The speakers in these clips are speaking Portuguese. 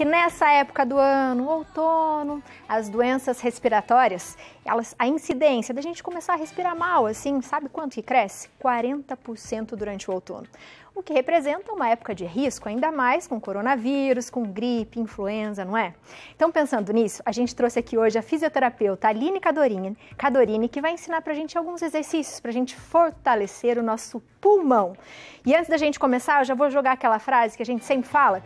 que nessa época do ano, outono, as doenças respiratórias, elas, a incidência da gente começar a respirar mal, assim, sabe quanto que cresce? 40% durante o outono. O que representa uma época de risco, ainda mais com coronavírus, com gripe, influenza, não é? Então, pensando nisso, a gente trouxe aqui hoje a fisioterapeuta Aline Cadorini, Cadorini que vai ensinar pra gente alguns exercícios pra gente fortalecer o nosso pulmão. E antes da gente começar, eu já vou jogar aquela frase que a gente sempre fala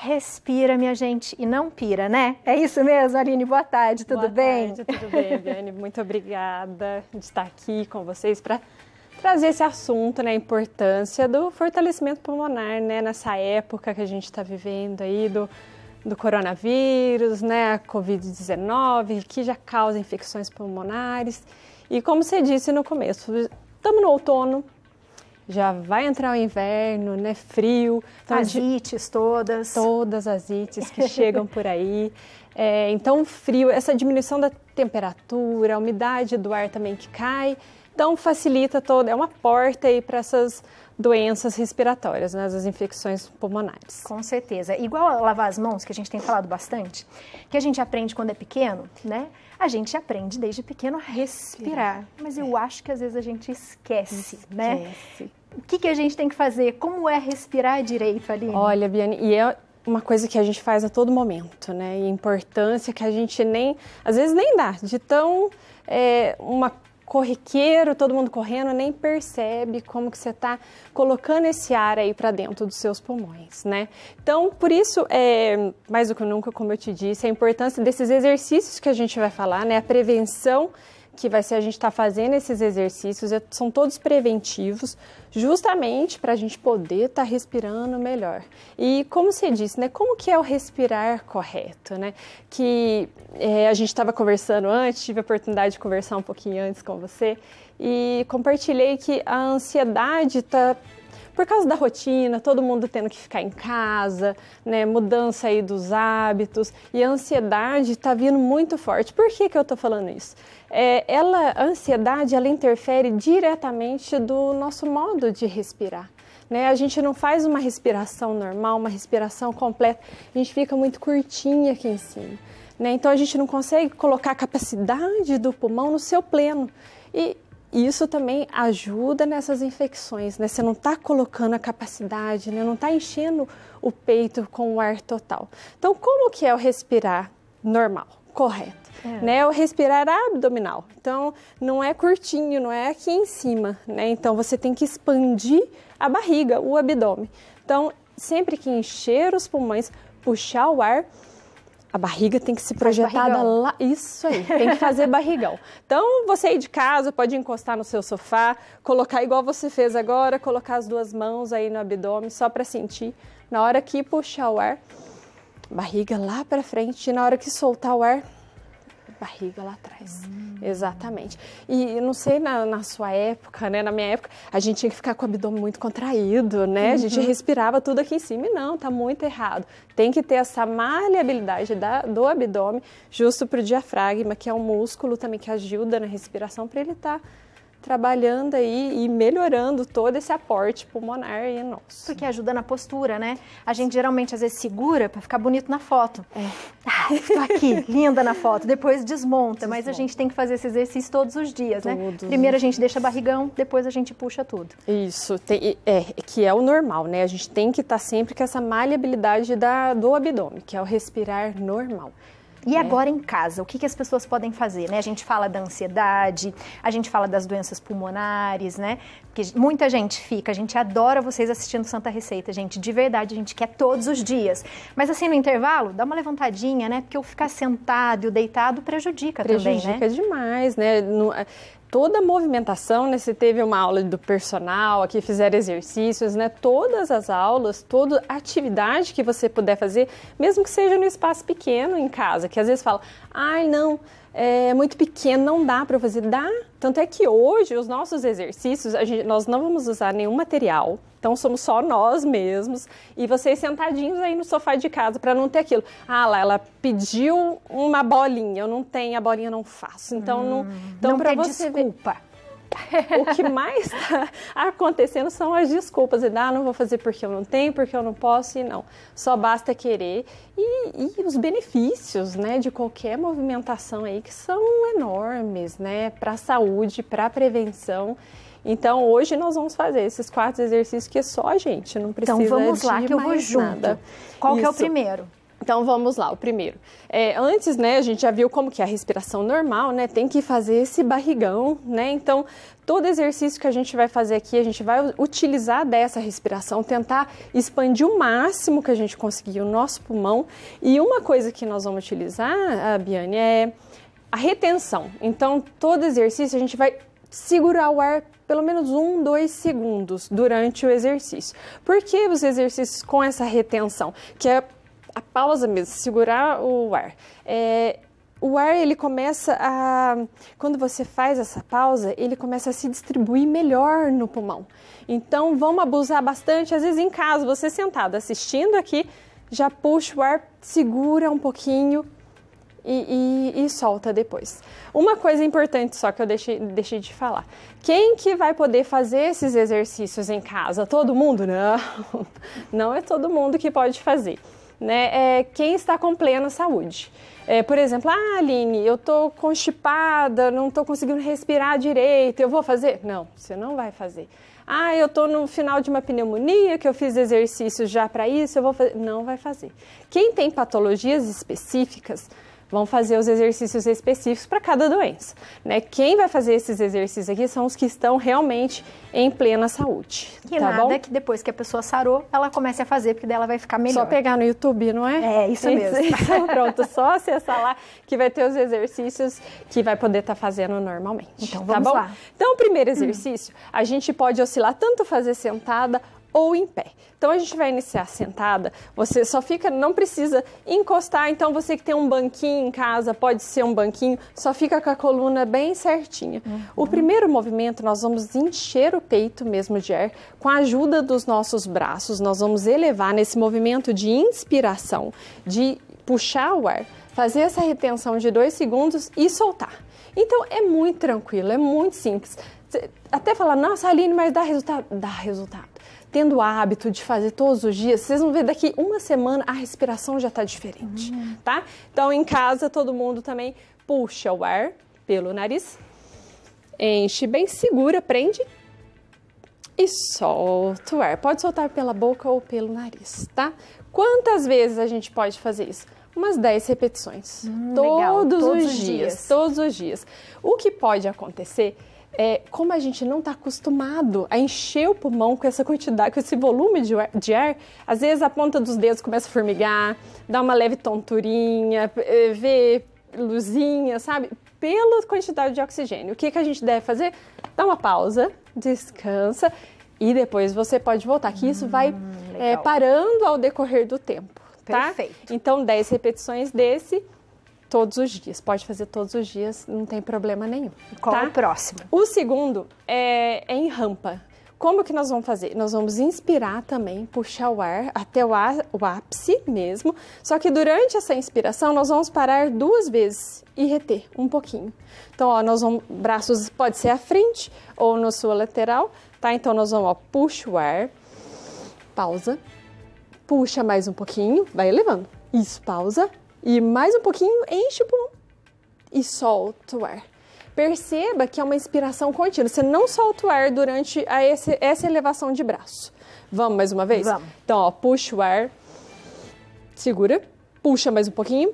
Respira, minha gente, e não pira, né? É isso mesmo, Aline. Boa tarde, tudo Boa bem? Boa tarde, tudo bem, Viane. Muito obrigada de estar aqui com vocês para trazer esse assunto, né? A importância do fortalecimento pulmonar, né? Nessa época que a gente está vivendo aí do, do coronavírus, né? A Covid-19, que já causa infecções pulmonares. E como você disse no começo, estamos no outono, já vai entrar o inverno, né? Frio. Então, as ites todas. Todas as ites que chegam por aí. É, então, frio, essa diminuição da temperatura, a umidade do ar também que cai. Então, facilita toda, é uma porta aí para essas doenças respiratórias, né, as infecções pulmonares. Com certeza. Igual a lavar as mãos, que a gente tem falado bastante, que a gente aprende quando é pequeno, né? A gente aprende desde pequeno a respirar. respirar. Mas eu é. acho que às vezes a gente esquece, né? esquece. né? o que, que a gente tem que fazer? Como é respirar direito ali? Olha, Biane, e é uma coisa que a gente faz a todo momento, né? E importância que a gente nem, às vezes nem dá, de tão é, uma corriqueiro, todo mundo correndo, nem percebe como que você está colocando esse ar aí para dentro dos seus pulmões, né? Então, por isso, é, mais do que nunca, como eu te disse, a importância desses exercícios que a gente vai falar, né? A prevenção que vai ser a gente estar tá fazendo esses exercícios, são todos preventivos, justamente para a gente poder estar tá respirando melhor. E como você disse, né, como que é o respirar correto, né? Que é, a gente estava conversando antes, tive a oportunidade de conversar um pouquinho antes com você e compartilhei que a ansiedade está por causa da rotina, todo mundo tendo que ficar em casa, né, mudança aí dos hábitos e a ansiedade está vindo muito forte. Por que, que eu estou falando isso? É, ela, a ansiedade, ela interfere diretamente do nosso modo de respirar. Né? A gente não faz uma respiração normal, uma respiração completa, a gente fica muito curtinha aqui em cima. Né? Então a gente não consegue colocar a capacidade do pulmão no seu pleno. E isso também ajuda nessas infecções, né? Você não está colocando a capacidade, né? não está enchendo o peito com o ar total. Então, como que é o respirar normal, correto? É. Né? O respirar abdominal. Então, não é curtinho, não é aqui em cima, né? Então, você tem que expandir a barriga, o abdômen. Então, sempre que encher os pulmões, puxar o ar a barriga tem que se projetada lá. Isso aí, tem que fazer barrigão. Então, você aí de casa pode encostar no seu sofá, colocar igual você fez agora, colocar as duas mãos aí no abdômen só para sentir. Na hora que puxar o ar, barriga lá para frente, e na hora que soltar o ar, barriga lá atrás. Hum. Exatamente. E não sei na, na, sua época, né? Na minha época, a gente tinha que ficar com o abdômen muito contraído, né? Uhum. A gente uhum. respirava tudo aqui em cima. E não, tá muito errado. Tem que ter essa maleabilidade da, do abdômen justo pro diafragma, que é um músculo também que ajuda na respiração para ele estar. Tá trabalhando aí e melhorando todo esse aporte pulmonar e nosso. Porque ajuda na postura, né? A gente geralmente às vezes segura para ficar bonito na foto. É. Ah, estou aqui, linda na foto. Depois desmonta, desmonta, mas a gente tem que fazer esse exercício todos os dias, né? todos. né? Primeiro a gente deixa barrigão, depois a gente puxa tudo. Isso, tem, é, que é o normal, né? A gente tem que estar tá sempre com essa maleabilidade da, do abdômen, que é o respirar normal. E né? agora em casa, o que, que as pessoas podem fazer? Né? A gente fala da ansiedade, a gente fala das doenças pulmonares, né? que muita gente fica. A gente adora vocês assistindo Santa Receita, gente. De verdade, a gente quer todos os dias. Mas assim, no intervalo, dá uma levantadinha, né? Porque o ficar sentado e o deitado prejudica, prejudica também, né? Prejudica demais, né? No é, toda a movimentação, né? Você teve uma aula do personal, aqui fizeram exercícios, né? Todas as aulas, toda atividade que você puder fazer, mesmo que seja no espaço pequeno em casa, que às vezes fala, ai não, é muito pequeno, não dá para fazer. Dá. Tanto é que hoje os nossos exercícios, gente, nós não vamos usar nenhum material. Então somos só nós mesmos e vocês sentadinhos aí no sofá de casa para não ter aquilo. Ah lá, ela pediu uma bolinha, eu não tenho a bolinha, não faço. Então hum, então não, então para você desculpa. Ver, o que mais está acontecendo são as desculpas. E, ah, não vou fazer porque eu não tenho, porque eu não posso, e não. Só basta querer. E, e os benefícios né, de qualquer movimentação aí, que são enormes né, para a saúde, para a prevenção. Então, hoje nós vamos fazer esses quatro exercícios que é só a gente, não então, precisa Então, vamos lá que eu vou junto. Nada. Qual Isso. que é o primeiro? Então vamos lá, o primeiro. É, antes, né, a gente já viu como que é a respiração normal, né? Tem que fazer esse barrigão, né? Então, todo exercício que a gente vai fazer aqui, a gente vai utilizar dessa respiração, tentar expandir o máximo que a gente conseguir o nosso pulmão. E uma coisa que nós vamos utilizar, a ah, Biane, é a retenção. Então, todo exercício a gente vai segurar o ar pelo menos um, dois segundos durante o exercício. Por que os exercícios com essa retenção? Que é a pausa mesmo, segurar o ar. É, o ar ele começa a quando você faz essa pausa ele começa a se distribuir melhor no pulmão então vamos abusar bastante às vezes em casa você sentado assistindo aqui já puxa o ar segura um pouquinho e, e, e solta depois uma coisa importante só que eu deixei, deixei de falar quem que vai poder fazer esses exercícios em casa todo mundo não não é todo mundo que pode fazer né, é quem está com plena saúde. É, por exemplo, ah, Aline, eu estou constipada, não estou conseguindo respirar direito, eu vou fazer? Não, você não vai fazer. Ah, eu estou no final de uma pneumonia, que eu fiz exercícios já para isso, eu vou fazer. Não vai fazer. Quem tem patologias específicas, vão fazer os exercícios específicos para cada doença. Né? Quem vai fazer esses exercícios aqui são os que estão realmente em plena saúde. Que tá nada bom? que depois que a pessoa sarou, ela comece a fazer, porque dela vai ficar melhor. Só pegar no YouTube, não é? É, isso, isso mesmo. Isso, pronto, só acessar lá que vai ter os exercícios que vai poder estar tá fazendo normalmente. Então tá vamos tá bom? lá. Então, o primeiro exercício, hum. a gente pode oscilar tanto fazer sentada ou em pé. Então a gente vai iniciar sentada. Você só fica, não precisa encostar. Então você que tem um banquinho em casa, pode ser um banquinho, só fica com a coluna bem certinha. Uhum. O primeiro movimento nós vamos encher o peito mesmo de ar com a ajuda dos nossos braços. Nós vamos elevar nesse movimento de inspiração, de puxar o ar, fazer essa retenção de dois segundos e soltar. Então é muito tranquilo, é muito simples até falar, nossa, Aline, mas dá resultado? Dá resultado tendo o hábito de fazer todos os dias, vocês vão ver daqui uma semana a respiração já está diferente, uhum. tá? Então, em casa, todo mundo também puxa o ar pelo nariz, enche bem, segura, prende e solta o ar. Pode soltar pela boca ou pelo nariz, tá? Quantas vezes a gente pode fazer isso? Umas 10 repetições. Hum, todos, legal, todos, os, os dias, dias. Todos os dias. O que pode acontecer é é, como a gente não está acostumado a encher o pulmão com essa quantidade, com esse volume de ar, de ar, às vezes a ponta dos dedos começa a formigar, dá uma leve tonturinha, é, vê luzinha, sabe? Pela quantidade de oxigênio. O que, é que a gente deve fazer? Dá uma pausa, descansa e depois você pode voltar, que isso vai hum, é, parando ao decorrer do tempo, tá? Perfeito. Então, 10 repetições desse todos os dias. Pode fazer todos os dias, não tem problema nenhum. Qual é tá? o próximo? O segundo é, é, em rampa. Como que nós vamos fazer? Nós vamos inspirar também, puxar o ar até o, ar, o ápice mesmo. Só que durante essa inspiração, nós vamos parar duas vezes e reter um pouquinho. Então, ó, nós vamos, braços pode ser à frente ou na sua lateral, tá? Então, nós vamos, ó, puxa o ar, pausa, puxa mais um pouquinho, vai elevando. Isso, pausa, e mais um pouquinho, enche o e solta o ar. Perceba que é uma inspiração contínua. Você não solta o ar durante a esse, essa elevação de braço. Vamos mais uma vez? Vamos. Então, ó, puxa o ar, segura, puxa mais um pouquinho,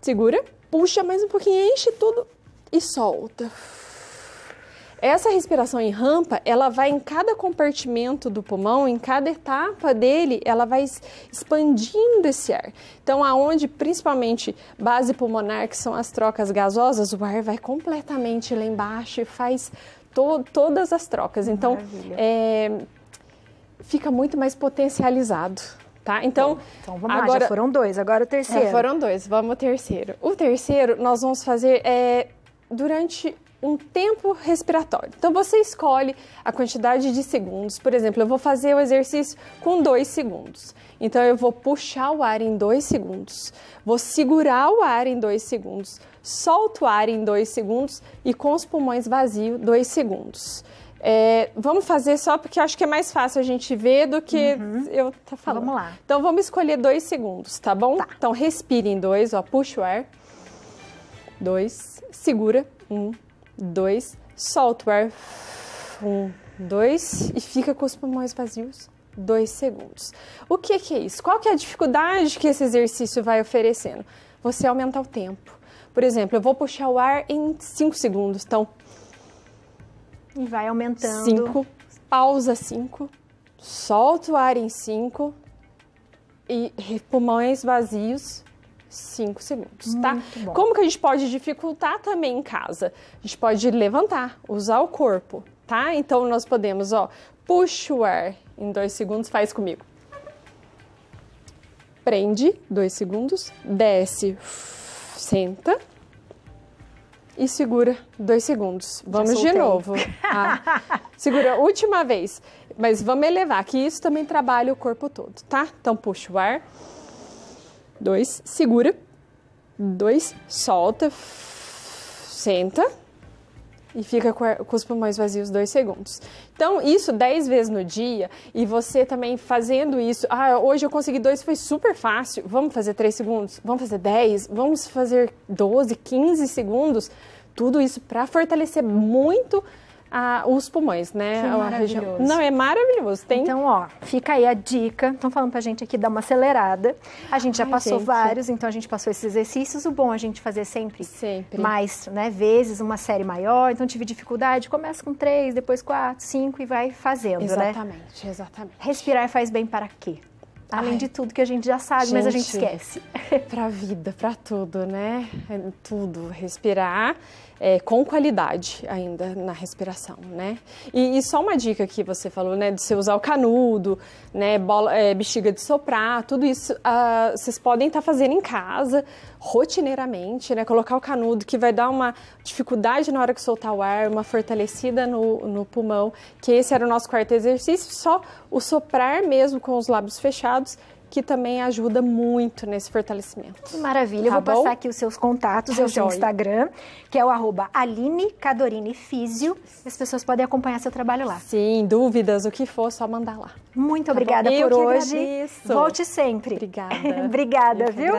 segura, puxa mais um pouquinho, enche tudo e solta. Essa respiração em rampa, ela vai em cada compartimento do pulmão, em cada etapa dele, ela vai expandindo esse ar. Então, aonde principalmente base pulmonar, que são as trocas gasosas, o ar vai completamente lá embaixo e faz to todas as trocas. Então, é, fica muito mais potencializado. Tá? Então, então vamos agora, lá, já foram dois, agora o é, terceiro. Já foram dois, vamos ao terceiro. O terceiro nós vamos fazer é, durante um tempo respiratório. Então você escolhe a quantidade de segundos. Por exemplo, eu vou fazer o exercício com dois segundos. Então eu vou puxar o ar em dois segundos, vou segurar o ar em dois segundos, solto o ar em dois segundos e com os pulmões vazios dois segundos. É, vamos fazer só porque acho que é mais fácil a gente ver do que uhum. eu tá falando. Vamos lá. Então vamos escolher dois segundos, tá bom? Tá. Então respire em dois, ó, puxa o ar. Dois, segura. Um, 2, solta o ar, 1, 2 e fica com os pulmões vazios 2 segundos. O que, que é isso? Qual que é a dificuldade que esse exercício vai oferecendo? Você aumentar o tempo. Por exemplo, eu vou puxar o ar em 5 segundos, então... E vai aumentando. 5, pausa 5, solta o ar em 5 e pulmões vazios 5 segundos, tá? Como que a gente pode dificultar também em casa? A gente pode levantar, usar o corpo, tá? Então nós podemos, ó, puxa o ar em 2 segundos, faz comigo. Prende, 2 segundos, desce, senta e segura dois segundos. Vamos de novo. Ah, segura, última vez. Mas vamos elevar, que isso também trabalha o corpo todo, tá? Então puxa o ar dois, segura, dois, solta, senta e fica com o pulmões mais vazio os dois segundos. Então, isso 10 vezes no dia e você também fazendo isso. Ah, hoje eu consegui dois, foi super fácil. Vamos fazer 3 segundos? Vamos fazer 10? Vamos fazer 12, 15 segundos? Tudo isso para fortalecer muito a, os pulmões, né? Que a região. Não, é maravilhoso. Tem... Então, ó, fica aí a dica. Estão falando pra gente aqui dar uma acelerada. A gente já Ai, passou gente. vários, então a gente passou esses exercícios. O bom é a gente fazer sempre, sempre. mais, né? Vezes, uma série maior. Então, tive dificuldade, começa com três, depois quatro, cinco e vai fazendo, exatamente, né? Exatamente, exatamente. Respirar faz bem para quê? Além Ai, de tudo que a gente já sabe, gente, mas a gente esquece. Pra vida, pra tudo, né? É tudo. Respirar é, com qualidade ainda na respiração, né? E, e, só uma dica que você falou, né, de você usar o canudo, né, bola, é, bexiga de soprar, tudo isso uh, vocês podem estar tá fazendo em casa, rotineiramente, né, colocar o canudo que vai dar uma dificuldade na hora que soltar o ar, uma fortalecida no, no pulmão, que esse era o nosso quarto exercício, só o soprar mesmo com os lábios fechados que também ajuda muito nesse fortalecimento. Maravilha, tá eu vou bom? passar aqui os seus contatos, tá o seu Instagram, que é o arroba Aline Cadorini Físio. As pessoas podem acompanhar seu trabalho lá. Sim, dúvidas, o que for, só mandar lá. Muito tá obrigada bom? por eu hoje. Volte sempre. Obrigada. obrigada, eu viu?